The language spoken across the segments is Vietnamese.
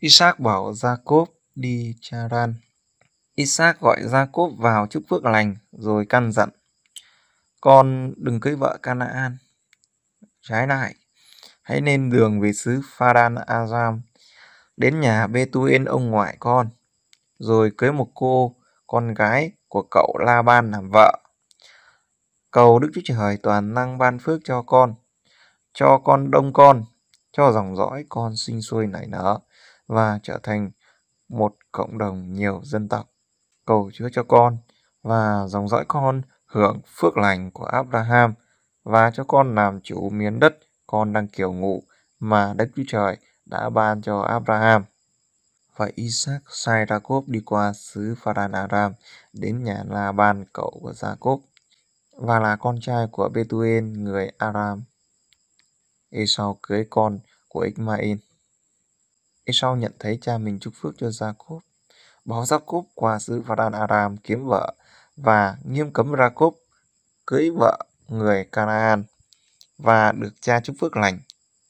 Isaac bảo Jacob đi Charan. Isaac gọi Jacob vào chúc phước lành rồi căn dặn. Con đừng cưới vợ Canaan. Trái lại, hãy nên đường về xứ Pharan Azam, đến nhà Betuen ông ngoại con, rồi cưới một cô con gái của cậu La Ban làm vợ. Cầu Đức Chúa Trời toàn năng ban phước cho con, cho con đông con, cho dòng dõi con sinh sôi nảy nở và trở thành một cộng đồng nhiều dân tộc. Cầu Chúa cho con và dòng dõi con hưởng phước lành của Abraham và cho con làm chủ miền đất con đang kiều ngụ mà Đức Chúa Trời đã ban cho Abraham. Và Isaac sai Ra cốp đi qua xứ Pharan Aram đến nhà là Ban cậu của cốp và là con trai của Betuên người Aram. Esau cưới con của Ismail. Esau nhận thấy cha mình chúc phước cho Jacob, báo Jacob qua xứ Padan Aram kiếm vợ và nghiêm cấm Jacob cưới vợ người Canaan và được cha chúc phước lành.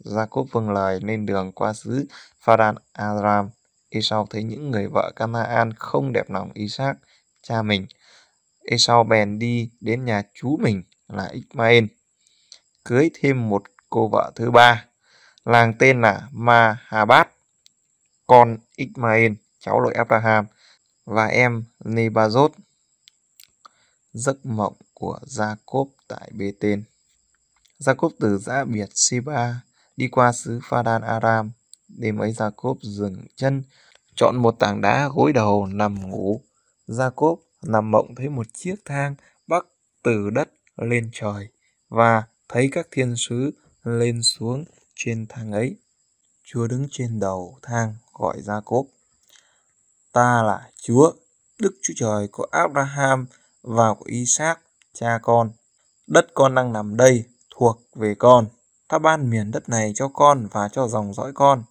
Jacob vâng lời lên đường qua xứ Padan Aram. Esau thấy những người vợ Canaan không đẹp lòng Isaac, cha mình. Esau bèn đi đến nhà chú mình là Ismael, cưới thêm một cô vợ thứ ba, làng tên là Mahabat con Ismael, cháu nội Abraham, và em Nebazot. Giấc mộng của Jacob tại Bê-tên Jacob từ giã biệt Siba đi qua xứ Phadan Aram. Đêm ấy Jacob dừng chân, chọn một tảng đá gối đầu nằm ngủ. Jacob nằm mộng thấy một chiếc thang bắc từ đất lên trời và thấy các thiên sứ lên xuống trên thang ấy. Chúa đứng trên đầu thang gọi ra cốp. Ta là Chúa, Đức Chúa Trời của Abraham và của Isaac, cha con. Đất con đang nằm đây thuộc về con. Ta ban miền đất này cho con và cho dòng dõi con.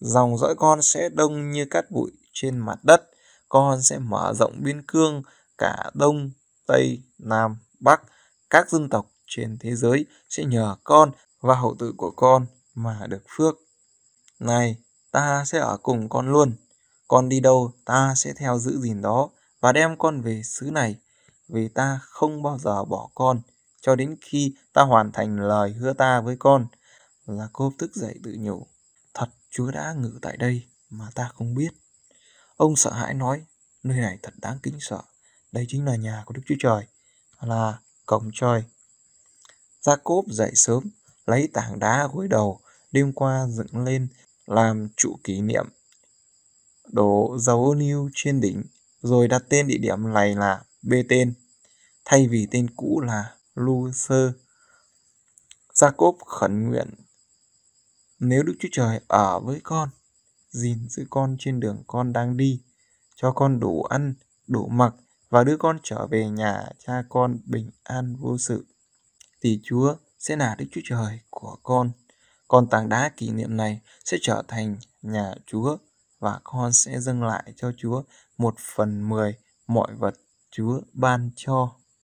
Dòng dõi con sẽ đông như cát bụi trên mặt đất. Con sẽ mở rộng biên cương cả đông, tây, nam, bắc. Các dân tộc trên thế giới sẽ nhờ con và hậu tự của con mà được phước. Này, ta sẽ ở cùng con luôn. Con đi đâu, ta sẽ theo giữ gìn đó và đem con về xứ này. Vì ta không bao giờ bỏ con, cho đến khi ta hoàn thành lời hứa ta với con. Là cô tức dậy tự nhủ. Thật Chúa đã ngự tại đây mà ta không biết. Ông sợ hãi nói, nơi này thật đáng kính sợ. Đây chính là nhà của Đức Chúa Trời, là cổng trời. Gia Cốp dậy sớm, lấy tảng đá gối đầu, đêm qua dựng lên làm trụ kỷ niệm đổ dấu lưu trên đỉnh rồi đặt tên địa điểm này là B tên thay vì tên cũ là Lucer. Jacob khẩn nguyện nếu Đức Chúa Trời ở với con, gìn giữ con trên đường con đang đi, cho con đủ ăn, đủ mặc và đưa con trở về nhà cha con bình an vô sự, thì Chúa sẽ là Đức Chúa Trời của con. Con tảng đá kỷ niệm này sẽ trở thành nhà Chúa và con sẽ dâng lại cho Chúa một phần mười mọi vật Chúa ban cho.